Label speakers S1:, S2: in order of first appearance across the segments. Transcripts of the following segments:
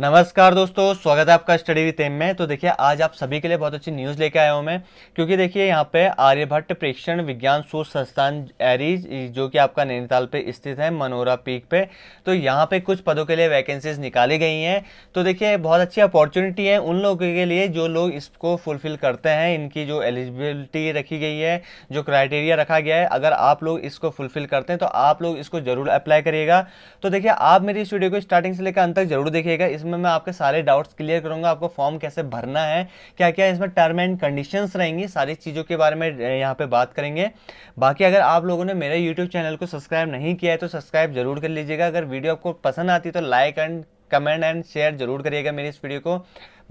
S1: नमस्कार दोस्तों स्वागत है आपका स्टडी विथ एम में तो देखिए आज आप सभी के लिए बहुत अच्छी न्यूज़ लेके आया हूँ मैं क्योंकि देखिए यहाँ पे आर्यभट्ट प्रेक्षण विज्ञान शोध संस्थान एरीज जो कि आपका नैनीताल पे स्थित है मनोरा पीक पे तो यहाँ पे कुछ पदों के लिए वैकेंसीज निकाली गई हैं तो देखिए बहुत अच्छी अपॉर्चुनिटी है उन लोगों के लिए जो लोग इसको फुलफिल करते हैं इनकी जो एलिजिबिलिटी रखी गई है जो क्राइटेरिया रखा गया है अगर आप लोग इसको फुलफिल करते हैं तो आप लोग इसको जरूर अप्लाई करिएगा तो देखिए आप मेरी इस वीडियो को स्टार्टिंग से लेकर अंत तक जरूर देखिएगा इस इसमें मैं आपके सारे डाउट्स क्लियर करूंगा आपको फॉर्म कैसे भरना है क्या क्या इसमें टर्म एंड कंडीशंस रहेंगी सारी चीज़ों के बारे में यहाँ पे बात करेंगे बाकी अगर आप लोगों ने मेरे यूट्यूब चैनल को सब्सक्राइब नहीं किया है तो सब्सक्राइब जरूर कर लीजिएगा अगर वीडियो आपको पसंद आती है तो like and comment and share जरूर करिएगा मेरी इस वीडियो को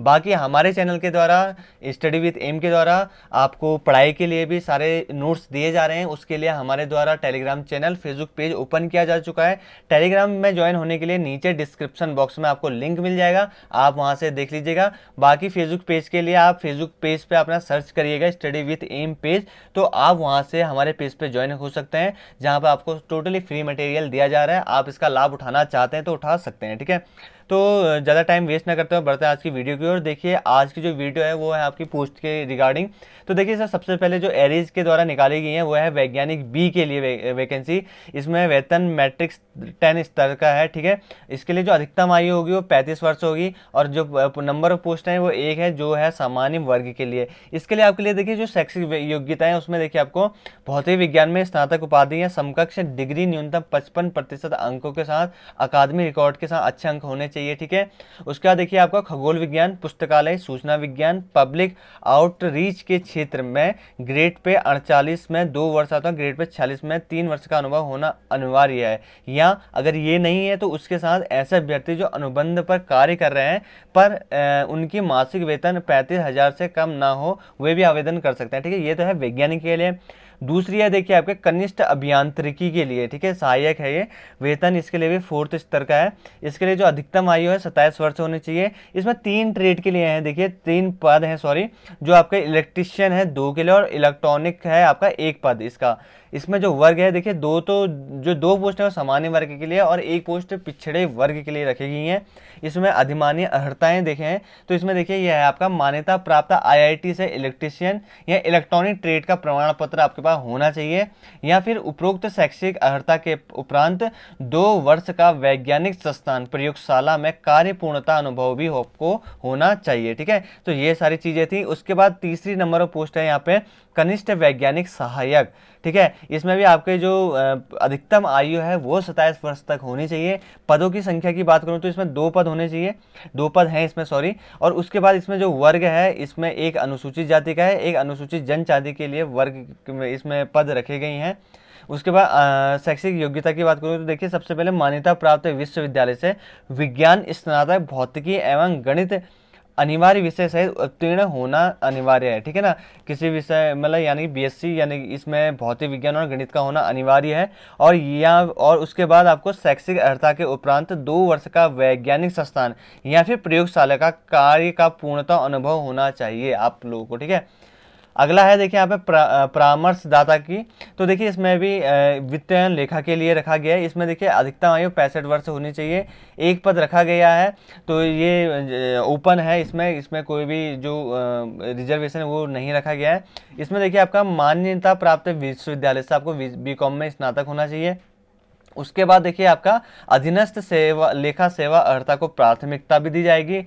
S1: बाकी हमारे चैनल के द्वारा स्टडी विथ एम के द्वारा आपको पढ़ाई के लिए भी सारे नोट्स दिए जा रहे हैं उसके लिए हमारे द्वारा Telegram channel Facebook page open किया जा चुका है टेलीग्राम में ज्वाइन होने के लिए नीचे डिस्क्रिप्शन बॉक्स में आपको लिंक मिल जाएगा आप वहाँ से देख लीजिएगा बाकी फेसबुक पेज के लिए आप फेसबुक पेज पर अपना सर्च करिएगा स्टडी विथ एम पेज तो आप वहाँ से हमारे पेज पर ज्वाइन हो सकते हैं जहाँ पर आपको टोटली फ्री मटेरियल दिया जा रहा है आप इसका लाभ उठाना चाहते हैं तो उठा सकते हैं ठीक है तो ज़्यादा टाइम वेस्ट ना करते हैं बढ़ते हैं आज की वीडियो की और देखिए आज की जो वीडियो है वो है आपकी पोस्ट के रिगार्डिंग तो देखिए सर सबसे पहले जो एरीज के द्वारा निकाली गई है वो है वैज्ञानिक बी के लिए वे, वैकेंसी इसमें वेतन मैट्रिक्स टेन स्तर का है ठीक है इसके लिए जो अधिकतम आयु होगी वो पैंतीस वर्ष होगी और जो नंबर ऑफ पोस्ट हैं वो एक है जो है सामान्य वर्ग के लिए इसके लिए आपके लिए देखिए जो शैक्षिक योग्यता है उसमें देखिए आपको भौतिक विज्ञान में स्नातक उपाधि या समकक्ष डिग्री न्यूनतम पचपन प्रतिशत अंकों के साथ अकादमी रिकॉर्ड के साथ अच्छे अंक होने चाहिए ठीक है उसके बाद देखिए आपका खगोल विज्ञान पुस्तकालय सूचना विज्ञान पब्लिक आउटरीच के क्षेत्र में ग्रेड पे अड़चालीस में दो वर्ष आता है ग्रेड पे छियालीस में तीन वर्ष का अनुभव होना अनिवार्य है या अगर ये नहीं है तो उसके साथ ऐसे अभ्यर्थी जो अनुबंध पर कार्य कर रहे हैं पर उनकी मासिक वेतन पैंतीस से कम ना हो वे भी आवेदन कर सकते हैं ठीक है ये तो है वैज्ञानिक के लिए दूसरी है देखिए आपके कनिष्ठ अभियांत्रिकी के लिए ठीक है सहायक है ये वेतन इसके लिए भी फोर्थ स्तर का है इसके लिए जो अधिकतम आयु है सत्ताईस वर्ष होनी चाहिए इसमें तीन ट्रेड के लिए हैं देखिए तीन पद हैं सॉरी जो आपके इलेक्ट्रिशियन है दो के लिए और इलेक्ट्रॉनिक है आपका एक पद इसका इसमें जो वर्ग है देखिए दो तो जो दो पोस्ट है वो सामान्य वर्ग के लिए और एक पोस्ट पिछड़े वर्ग के लिए रखी गई हैं इसमें अधिमान्य अर्हताएं देखें तो इसमें देखिए यह है आपका मान्यता प्राप्त आई से इलेक्ट्रिशियन या इलेक्ट्रॉनिक ट्रेड का प्रमाण पत्र आपके पास होना चाहिए या फिर उपरोक्त शैक्षिक अर्ता के उपरांत दो वर्ष का वैज्ञानिक संस्थान प्रयोगशाला में कार्य पूर्णता अनुभव भी आपको होना चाहिए ठीक है तो ये सारी चीज़ें थी उसके बाद तीसरी नंबर पोस्ट है यहाँ पे कनिष्ठ वैज्ञानिक सहायक ठीक है इसमें भी आपके जो अधिकतम आयु है वो सत्ताईस वर्ष तक होनी चाहिए पदों की संख्या की बात करूँ तो इसमें दो पद होने चाहिए दो पद हैं इसमें सॉरी और उसके बाद इसमें जो वर्ग है इसमें एक अनुसूचित जाति का है एक अनुसूचित जनजाति के लिए वर्ग इसमें पद रखे गई हैं उसके बाद शैक्षिक योग्यता की बात करूँ तो देखिए सबसे पहले मान्यता प्राप्त विश्वविद्यालय से विज्ञान स्नातक भौतिकी एवं गणित अनिवार्य विषय सहित उत्तीर्ण होना अनिवार्य है ठीक है ना किसी विषय मतलब यानी बीएससी यानी इसमें भौतिक विज्ञान और गणित का होना अनिवार्य है और या और उसके बाद आपको शैक्षिक अर्हता के उपरांत दो वर्ष का वैज्ञानिक संस्थान या फिर प्रयोगशाला का कार्य का पूर्णतः अनुभव होना चाहिए आप लोगों को ठीक है अगला है देखिए यहाँ पे परामर्शदाता की तो देखिए इसमें भी वित्तीय लेखा के लिए रखा गया है इसमें देखिए अधिकतम आयु पैंसठ वर्ष होनी चाहिए एक पद रखा गया है तो ये ओपन है इसमें इसमें कोई भी जो रिजर्वेशन वो नहीं रखा गया है इसमें देखिए आपका मान्यता प्राप्त विश्वविद्यालय से आपको बी में स्नातक होना चाहिए उसके बाद देखिए आपका अधीनस्थ सेवा लेखा सेवा अर्था को प्राथमिकता भी दी जाएगी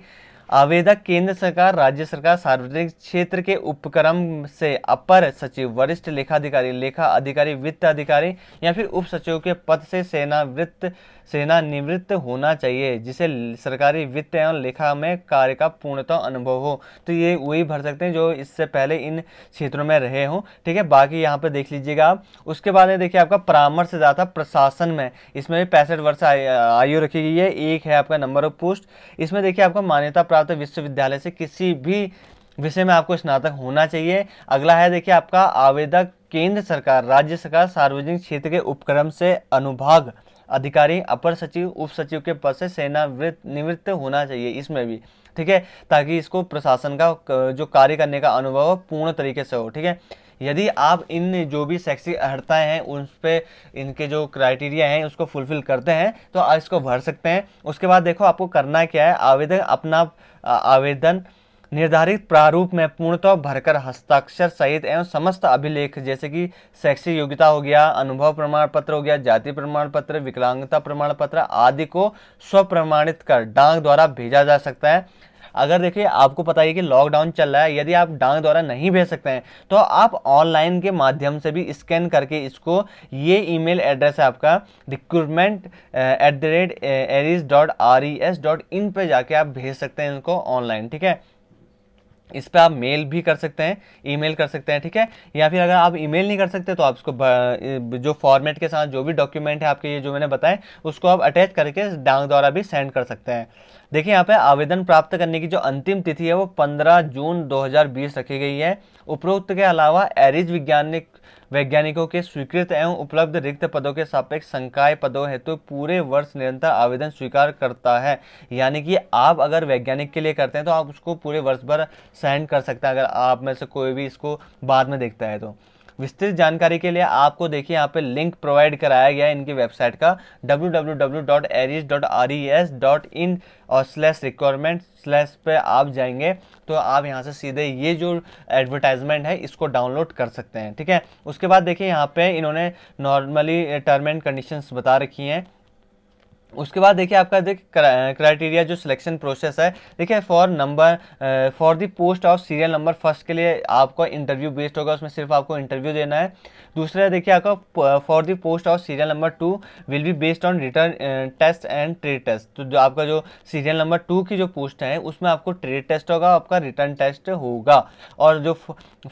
S1: आवेदक केंद्र सरकार राज्य सरकार सार्वजनिक क्षेत्र के उपक्रम से अपर सचिव वरिष्ठ लेखाधिकारी लेखा अधिकारी वित्त अधिकारी या फिर उप सचिव के पद से सेना वित्त सेनानिवृत्त होना चाहिए जिसे सरकारी वित्त एवं लेखा में कार्य का पूर्णतः अनुभव हो तो ये वही भर सकते हैं जो इससे पहले इन क्षेत्रों में रहे हों ठीक है बाकी यहाँ पर देख लीजिएगा आप उसके बाद में देखिए आपका परामर्शदाता प्रशासन में इसमें भी पैंसठ वर्ष आयु रखी गई है एक है आपका नंबर ऑफ पोस्ट इसमें देखिए आपका मान्यता प्राप्त विश्वविद्यालय से किसी भी विषय में आपको स्नातक होना चाहिए अगला है देखिए आपका आवेदक केंद्र सरकार राज्य सरकार सार्वजनिक क्षेत्र के उपक्रम से अनुभाग अधिकारी अपर सचिव उप सचिव के पद से सेना निवृत्त होना चाहिए इसमें भी ठीक है ताकि इसको प्रशासन का जो कार्य करने का अनुभव पूर्ण तरीके से हो ठीक है यदि आप इन जो भी सेक्सी अर्हताएँ हैं उन पर इनके जो क्राइटेरिया हैं उसको फुलफिल करते हैं तो आप इसको भर सकते हैं उसके बाद देखो आपको करना क्या है आवेदन अपना आवेदन निर्धारित प्रारूप में पूर्णतः भरकर हस्ताक्षर सहित एवं समस्त अभिलेख जैसे कि शैक्षिक योग्यता हो गया अनुभव प्रमाण पत्र हो गया जाति प्रमाण पत्र विकलांगता प्रमाण पत्र आदि को स्वप्रमाणित कर डाक द्वारा भेजा जा सकता है अगर देखिए आपको पता ही कि लॉकडाउन चल रहा है यदि आप डाक द्वारा नहीं भेज सकते हैं तो आप ऑनलाइन के माध्यम से भी स्कैन करके इसको ये ईमेल एड्रेस है आपका recruitment at the rate ARIES dot R E S dot in पर जाके आप भेज सकते हैं इनको ऑनलाइन ठीक है इस पर आप मेल भी कर सकते हैं ईमेल कर सकते हैं ठीक है या फिर अगर आप ईमेल नहीं कर सकते तो आप इसको जो फॉर्मेट के साथ जो भी डॉक्यूमेंट है आपके ये जो मैंने बताए उसको आप अटैच करके डाक द्वारा भी सेंड कर सकते हैं देखिए यहाँ पे आवेदन प्राप्त करने की जो अंतिम तिथि है वो 15 जून 2020 रखी गई है उपरोक्त के अलावा एरिज वैज्ञानिक वैज्ञानिकों के स्वीकृत एवं उपलब्ध रिक्त पदों के सापेक्ष संकाय पदों हेतु तो पूरे वर्ष निरंतर आवेदन स्वीकार करता है यानी कि आप अगर वैज्ञानिक के लिए करते हैं तो आप उसको पूरे वर्ष भर सेंड कर सकते हैं अगर आप में से कोई भी इसको बाद में देखता है तो विस्तृत जानकारी के लिए आपको देखिए यहाँ पे लिंक प्रोवाइड कराया गया है इनकी वेबसाइट का डब्ल्यू और स्लैश रिक्वायरमेंट स्लैश पे आप जाएंगे तो आप यहाँ से सीधे ये जो एडवर्टाइजमेंट है इसको डाउनलोड कर सकते हैं ठीक है उसके बाद देखिए यहाँ पे इन्होंने नॉर्मली टर्म एंड कंडीशंस बता रखी हैं उसके बाद देखिए आपका देख क्राइटेरिया जो सिलेक्शन प्रोसेस है देखिए for number for the post of serial number first के लिए आपको इंटरव्यू बेस्ड होगा उसमें सिर्फ आपको इंटरव्यू देना है दूसरा देखिए आपका for the post of serial number two will be based on written test and trade test तो जो आपका जो सीरियल नंबर टू की जो पोस्ट है उसमें आपको ट्रेड टेस्ट होगा आपका रिटर्न टेस्ट होगा और जो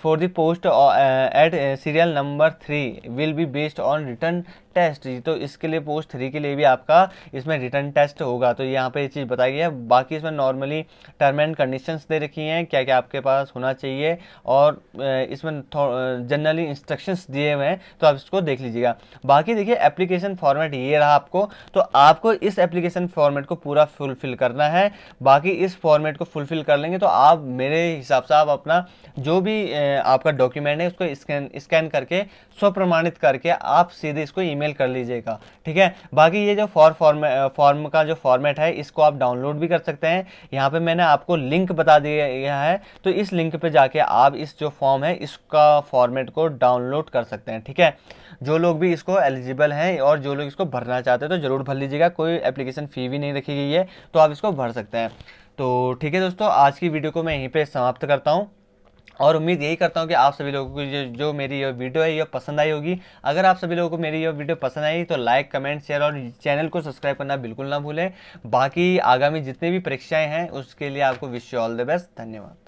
S1: for the post at serial number three will be based on written test तो इसके लिए पोस्ट थ्री के लिए भी आपका इसमें रिटर्न टेस्ट होगा तो यहाँ पे ये चीज़ बताई गई है बाकी इसमें नॉर्मली टर्म एंड कंडीशंस दे रखी हैं क्या क्या आपके पास होना चाहिए और इसमें जनरली इंस्ट्रक्शंस दिए हुए हैं तो आप इसको देख लीजिएगा बाकी देखिए एप्लीकेशन फॉर्मेट ये रहा आपको तो आपको इस एप्लीकेशन फॉर्मेट को पूरा फुलफिल करना है बाकी इस फॉर्मेट को फुलफिल कर लेंगे तो आप मेरे हिसाब से आप अपना जो भी आपका डॉक्यूमेंट है उसको स्कैन स्कैन करके स्वप्रमाणित करके आप सीधे इसको ईमेल कर लीजिएगा ठीक है बाकी ये जो फॉर फॉर्म फॉर्म फॉर्म का जो फॉर्मेट है इसको आप डाउनलोड भी कर सकते हैं यहाँ पे मैंने आपको लिंक बता दिया है तो इस लिंक पे जाके आप इस जो फॉर्म है इसका फॉर्मेट को डाउनलोड कर सकते हैं ठीक है जो लोग भी इसको एलिजिबल हैं और जो लोग इसको भरना चाहते हैं तो ज़रूर भर लीजिएगा कोई एप्लीकेशन फ़ी भी नहीं रखी गई है तो आप इसको भर सकते हैं तो ठीक है दोस्तों आज की वीडियो को मैं यहीं पर समाप्त करता हूँ और उम्मीद यही करता हूँ कि आप सभी लोगों को जो जो मेरी ये वीडियो है ये पसंद आई होगी अगर आप सभी लोगों को मेरी ये वीडियो पसंद आई तो लाइक कमेंट शेयर और चैनल को सब्सक्राइब करना बिल्कुल ना भूलें बाकी आगामी जितने भी परीक्षाएं हैं उसके लिए आपको wish you all the best धन्यवाद